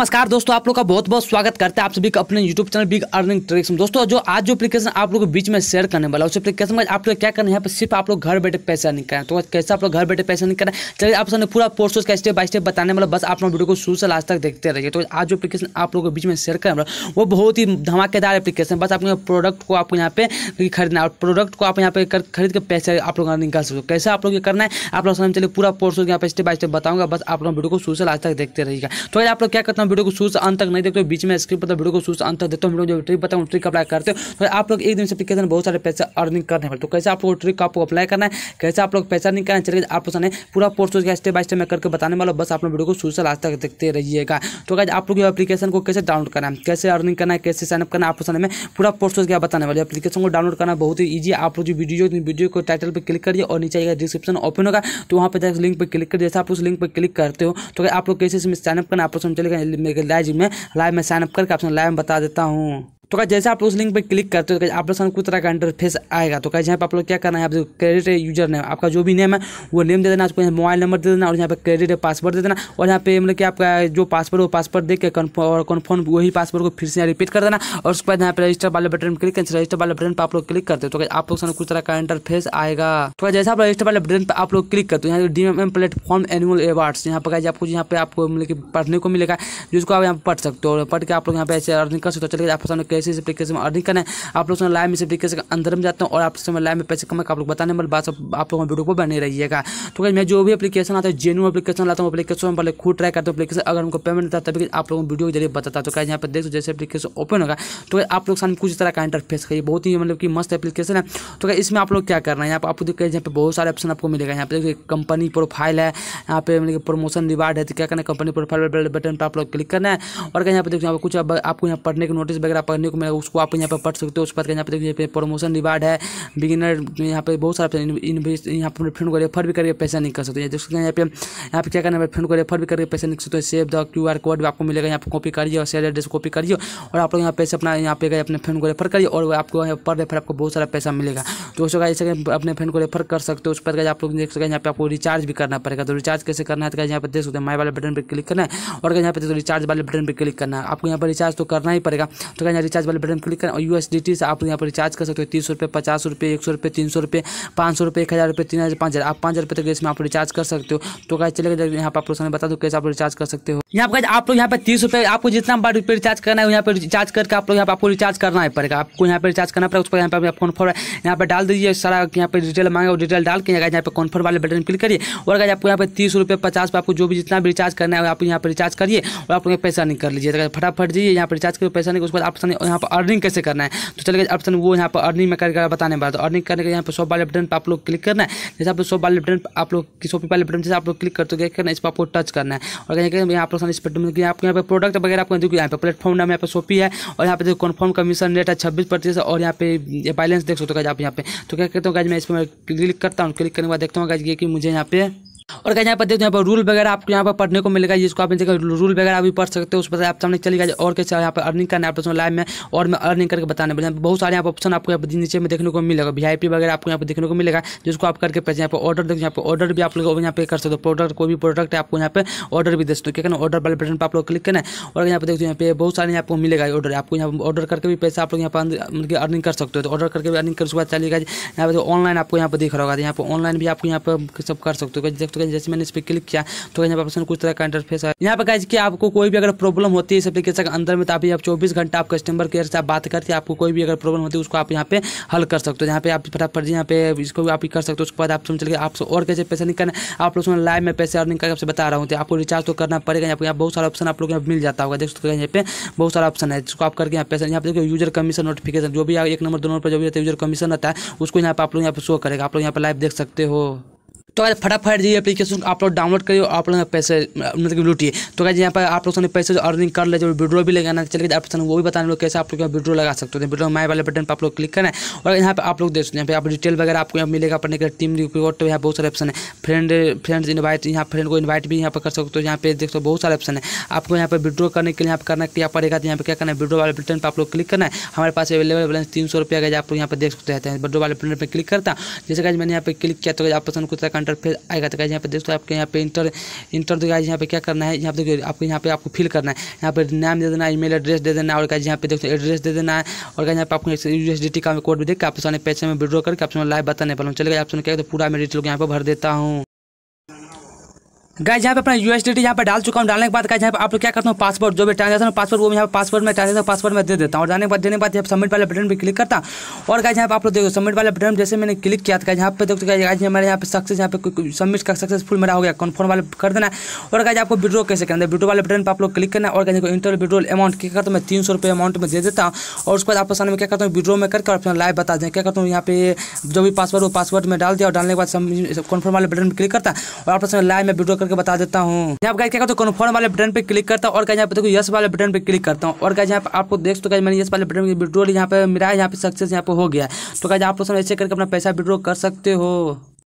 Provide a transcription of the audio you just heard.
नमस्कार दोस्तों आप लोग का बहुत बहुत स्वागत करते हैं आप सभी का अपने YouTube channel big earning tricks में दोस्तों जो आज जो एप्लीकेशन आप लोगों के बीच में शेयर करने वाला उस एप्लीकेशन में आप लोग क्या करना है सिर्फ आप लोग घर बैठे पैसा नहीं करें तो कैसे आप लोग घर बैठे पैसा नहीं करें चलिए आप सबने पूरा प्रोसेस का स्टेप बाय स्टेप बताने वाला बस आप वीडियो को शुरू से लास्ट तक देखते रहिए तो आज जो एप्लीकेशन आप लोग के बीच में शेयर करने वाला वो बहुत ही धमाकेदार एप्लीकेशन बस आपको प्रोडक्ट को आपको यहाँ पे खरीदना और प्रोडक्ट को आप यहाँ पे खरीद के पैसे आप लोग निकाल सकते हो कैसे आप लोग ये करना है आप लोग सामने चलिए पूरा प्रोसेस यहाँ पर स्टेप बाय स्टेप बताऊंगा बस आप लोग वीडियो को शुरू से लास्ट तक देखते रहिएगा तो आप लोग क्या करते हैं हम वीडियो को शूज अंत तक नहीं देखते बीच में स्क्रीन पर तो वीडियो को शूज अंत तक देखते हम लोग जो ट्रिक बताऊँ ट्रिक अप्लाई करते हो तो आप लोग एक दिन से एप्लीकेशन बहुत सारे पैसे अर्निंग करने वाले तो कैसे आप लोग ट्रिक आपको अप्लाई करना है कैसे आप लोग पैसा अर्निंग करना चलिए आप सामने पूरा प्रोसेस का स्टेप बाय स्टेप मैं करके बताने वाला बस आप लोग वीडियो को शूज से लास्ट तक देखते रहिएगा तो कैसे आप लोग एप्लीकेशन को कैसे डाउनलोड करना है कैसे अर्निंग करना है कैसे साइनअप करना है आप सामने में पूरा प्रोसेस क्या बताने वाले एप्लीकेशन को डाउनलोड करना बहुत ही ईजी आप लोग जो वीडियो वीडियो को टाइटल पर क्लिक करिए और नीचे डिस्क्रिप्शन ओपन होगा तो वहाँ पर लिंक पर क्लिक कर जैसे आप उस लिंक पर क्लिक करते हो तो आप लोग कैसे इसमें साइनअप करना आप समझ चलेगा मेरे लाइव जिम में लाइव में साइनअप करके आपसे लाइव में बता देता हूँ तो क्या जैसे आप उस लिंक पर क्लिक करते हो तो आप लोग कुछ तरह का इंटरफेस आएगा तो क्या यहाँ पर आप लोग क्या करना है आप क्रेडिट यूजर नेम आपका जो भी नेम है वो नेम दे देना आपको यहाँ मोबाइल नंबर दे देना और यहाँ पर क्रेडिट पासवर्ड दे देना और यहाँ पे मतलब कि आपका जो पासवर्ड वो पासवर्ड देख के और कन्फर्म वही पासवर्ड को फिर से रिपीट कर देना और उसके बाद यहाँ पर रजिस्टर वाले बटन पर क्लिक करें रजिस्टर वाले बटन पर आप लोग क्लिक करते हो तो आप लोग कुछ तरह का इंटरफेस आएगा तो जैसे आप रजिस्टर वाले बटन पर आप लोग क्लिक करते हो यहाँ D M M platform annual awards यहाँ पर आपको यहाँ पे आपको मतलब कि पढ़ने को मिलेगा जिसको आप यहाँ पढ़ सकते हो पढ़ के आप लोग यहाँ पे ऐसे अर्निंग कर सकते हो तो चलिए आप लोग कैसे इस एप्लीकेशन में अर्निंग करना है आप लोग लाइव में इस एप्लीकेशन के अंदर में जाते हैं और आप समय लाइव में पैसे कमा आप लोग बताने वाले बात आप लोगों वीडियो को बने रहिएगा तो मैं जो भी अपलीकेशन आता है जेनू अपलीकेशन लाता हूँ अपलीकेशन में पहले खुद ट्राई करता हूँ अपलीकेशन अगर उनको पेमेंट देता तभी आप लोगों को वीडियो के जरिए बताता तो क्या यहाँ पर देखो जैसे अपलीकेशन ओपन होगा तो आप लोग सामने कुछ तरह का इंटरफेस करिए बहुत ही मतलब कि मस्त एप्लीकेशन है तो क्या इसमें आप लोग क्या करना है यहाँ पर आपको देखिए यहाँ पर बहुत सारे ऑप्शन आपको मिलेगा यहाँ पर देखिए कंपनी प्रोफाइल है यहाँ पे मतलब प्रमोशन रिवार्ड है तो क्या करना है कंपनी प्रोफाइल बटन पर आप लोग क्लिक करना है और क्या यहाँ पर देखिए कुछ आपको यहाँ पढ़ने के नोटिस वगैरह पढ़ने देखने को मिलेगा उसको आप यहाँ पर पढ़ सकते हो उसके बाद यहाँ पर देखिए प्रमोशन रिवार्ड है बिगिनर यहाँ पे बहुत सारा यहाँ पर फ्रेंड को रेफर भी करके पैसा निकल सकते हैं देख सकते हैं यहाँ पे यहाँ पे क्या करना है फ्रेंड को रेफर भी करके पैसा निकल सकते हैं save the Q R code आपको मिलेगा यहाँ पर कॉपी करिए और शेयर एड्रेस कॉपी करिए और आप लोग यहाँ पैसे अपना यहाँ पे अपने फ्रेंड को रेफर करिए और आपको पर रेफर आपको बहुत सारा पैसा मिलेगा तो उस ऐसे अपने फ्रेंड को रेफर कर सकते हो उस पर आप लोग देख सकते हैं यहाँ पे आपको रिचार्ज भी करना पड़ेगा तो रिचार्ज कैसे करना है तो यहाँ पर देख सकते हैं माई वाले बटन पर क्लिक करना है और यहाँ पे रिचार्ज वाले बटन पर क्लिक करना है आपको यहाँ पर रिचार्ज तो करना ही पड़ेगा तो यहाँ रिचार्ज वाले बटन क्लिक करें और यू से आप यहाँ पर रिचार्ज कर सकते हो तीस रुपये पचास रुपये एक सौ रुपये तीन सौ रुपये पाँच सौ रुपये एक हज़ार रुपये तीन हज़ार पाँच हज़ार आप पाँच हज़ार रुपये तक इसमें आप रिचार्ज कर सकते हो तो क्या चलेगा यहाँ पर आप लोग बता दो कैसे आप रिचार्ज कर सकते हो यहाँ पर आप लोग यहाँ पर तीस रुपये आपको जितना बार रुपये रिचार्ज करना है यहाँ पर रिचार्ज करके आप लोग यहाँ पर आपको रिचार्ज करना ही पड़ेगा आपको यहाँ पर रिचार्ज करना पड़ेगा उस पर यहाँ पर फोन फॉर यहाँ पर डाल दीजिए सारा यहाँ पर डिटेल मांगे और डिटेल डाल के यहाँ पर कॉन्फर्म वाले बटन क्लिक करिए और अगर आपको यहाँ पर तीस रुपये पचास आपको जो भी जितना भी रिचार्ज करना है आप यहाँ पर रिचार्ज करिए और आप लोग पैसा नहीं कर लीजिए फटाफट जाइए यहाँ पर रिचार्ज करिए पैसा नहीं उसके बाद आप यहाँ पर अर्निंग कैसे करना है तो गए ऑप्शन वो यहाँ पर अर्निंग में करके बताने वाला तो अर्निंग करने के यहाँ पर शॉप वाले बटन पर आप लोग क्लिक करना है जैसे आप शॉप वाले बटन आप लोग की शॉपिंग वाले बटन जैसे आप लोग क्लिक करते हो करना इस पर आपको टच करना है और कहीं यहाँ पर इस आपको यहाँ पर प्रोडक्ट वगैरह आपको देखो यहाँ पर प्लेटफॉर्म नाम यहाँ पर शॉपी है और यहाँ पर देखो कन्फर्म कमीशन रेट है छब्बीस प्रतिशत और यहाँ पर बैलेंस देख सकते हो आप यहाँ पे तो क्या हो गाज मैं इस पर क्लिक करता हूँ क्लिक करने के बाद देखता हूँ ये कि मुझे यहाँ पे और क्या यहाँ पर देखो यहाँ पर रूल वगैरह आपको यहाँ पर पढ़ने को मिलेगा जिसको आप रूल वगैरह भी पढ़ सकते हो उस पर आप सामने चले गए और कैसे यहाँ पर अर्निंग करना है आप लाइव में और मैं अर्निंग करके बताने वाले बहुत सारे यहाँ पर ऑप्शन आपको यहाँ नीचे में देखने को मिलेगा वी वगैरह आपको यहाँ पर देखने को मिलेगा जिसको आप करके पैसे यहाँ पर ऑर्डर देखो यहाँ पर ऑर्डर भी आप लोग यहाँ पे कर सकते हो प्रोडक्ट कोई भी प्रोडक्ट है आपको यहाँ पर ऑर्डर भी दे सकते हो क्या ऑर्डर वाले बटन पर आप लोग क्लिक करना है और यहाँ देखते देखो यहाँ पे बहुत सारे आपको मिलेगा ऑर्डर आपको यहाँ ऑर्डर करके भी पैसा आप लोग यहाँ पर मतलब अर्निंग कर सकते हो तो ऑर्डर करके भी अर्निंग कर उसके बाद चलेगा यहाँ पे ऑनलाइन आपको यहाँ पर दिख रहा होगा यहाँ पर ऑनलाइन भी आपको यहाँ पर सब कर सकते हो देख तो जैसे मैंने इस पर क्लिक किया तो यहाँ पर कुछ तरह का इंटरफेस है यहाँ पर कहा कि आपको कोई भी अगर प्रॉब्लम होती है इस एप्लीकेशन के अंदर में तो आप चौबीस घंटा आप कस्टमर केयर से आप बात करके आपको कोई भी अगर प्रॉब्लम होती है उसको आप यहाँ पे हल कर सकते हो यहाँ पे आप फटाफट जी यहाँ पे इसको आप कर सकते हो उसके बाद आप समझ चलिए आपसे और कैसे पैसे करना आप लोग लाइव में पैसे अर्निंग करके आपसे बता रहा हूँ तो आपको रिचार्ज तो करना पड़ेगा यहाँ पर बहुत सारा ऑप्शन आप लोग यहाँ मिल जाता होगा देख सकते हैं यहाँ पे बहुत सारा ऑप्शन है जिसको आप करके यहाँ पैसे यहाँ पे देखो यूजर कमीशन नोटिफिकेशन जो भी एक नंबर दो नंबर पर जो भी रहता है यूजर कमीशन रहता है उसको यहाँ पर आप लोग यहाँ पर शो करेगा आप लोग यहाँ पर लाइव देख सकते हो तो अगर फटाफट जी एप्लीकेशन आप लोग डाउनलोड करिए आप लोग पैसे मतलब लूटिए तो अगर यहाँ पर आप लोग पैसे अर्निंग कर ले जो भी लगाना चलिए आप वो भी बताने लोग कैसे आप लोग वीडियो लगा सकते हैं वीडियो माई वाले बटन पर आप लोग क्लिक करना है और यहाँ पर आप लोग देख सकते हैं यहाँ पर डिटेल वगैरह आपको यहाँ मिलेगा पढ़ने के टीम रिपोर्ट यहाँ बहुत सारे ऑप्शन है फ्रेंड फ्रेंड्स इन्वाइट यहाँ फ्रेंड को इन्वाइट भी यहाँ पर कर सकते हो तो यहाँ पे देख सकते बहुत सारे ऑप्शन है आपको यहाँ पर विड्रो करने के लिए यहाँ पर करना क्या पड़ेगा यहाँ पर क्या करना है विड्रो वाले बटन पर आप लोग क्लिक करना है हमारे पास अवेलेबल बैलेंस तीन सौ रुपया आप लोग यहाँ पर देख सकते हैं विड्रो वाले बटन पर क्लिक करता जैसे कि मैंने यहाँ पर क्लिक किया तो आप पसंद कुछ इंटरफेस आएगा तो गाइज यहाँ पे दोस्तों आपके यहाँ पे इंटर इंटर तो गाइज यहाँ पे क्या करना है यहाँ पे आपको यहाँ पे आपको फिल करना है यहाँ पे नाम दे देना है ईमेल एड्रेस दे देना है और गाइज यहाँ पे देखो एड्रेस दे देना है और गाइज यहाँ पे आपको यू यूएसडीटी का कोड भी देखिए के आप सामने पैसे में विड्रॉ करके आप लाइव बताने पर चले गए आप सुन क्या तो पूरा मैं डिटेल यहाँ पर भर देता हूँ गाय यहाँ पे अपना डी यहाँ पर डाल चुका हूँ डालने के बाद जहाँ यहाँ पे आप लोग क्या करता हूँ पासवर्ड जो भी ट्रांजेक्शन पासवर्ड वो यहाँ पे पासवर्ड में ट्रांजेक्शन पासवर्ड में दे देता हूँ और जाने के बाद देने के बाद यहाँ सबमिट वाले बटन भी क्लिक करता और गाय जहाँ पे आप लोग देखो सबमिट वाले बटन जैसे मैंने क्लिक किया था यहाँ पे देखो हमारे यहाँ पर सक्सेस यहाँ पे सबमिट का सक्सेसफुल मेरा हो गया कन्फर्म वाले कर देना और गाय आपको विड्रो कैसे करना है विड्रो वाले बटन पर आप लोग क्लिक करना और गाइज इंटर विड्रोल अमाउंट क्या करता हूँ मैं तीन सौ रुपये अमाउंट में दे देता हूँ और उसके बाद आपको सामने क्या करता हूँ विड्रो में करके और अपना लाइव बता दें क्या करता हूँ यहाँ पे जो भी पासवर्ड वो पासवर्ड में डाल दिया और डालने के बाद कन्फर्म वाले बटन पर क्लिक करता और आपको लाइव में विड्रो करके बता देता हूँ यहाँ क्या करता हूँ कन्फर्म वाले बटन पे क्लिक करता हूँ और यहाँ पे देखो यस वाले बटन पे क्लिक करता हूँ और गाइज यहाँ पे आपको देख तो मैंने यस वाले बटन विड्रोल यहाँ पे मेरा यहाँ पे सक्सेस यहाँ पे हो गया तो गाइज आप ऐसे करके अपना पैसा विड्रो कर सकते हो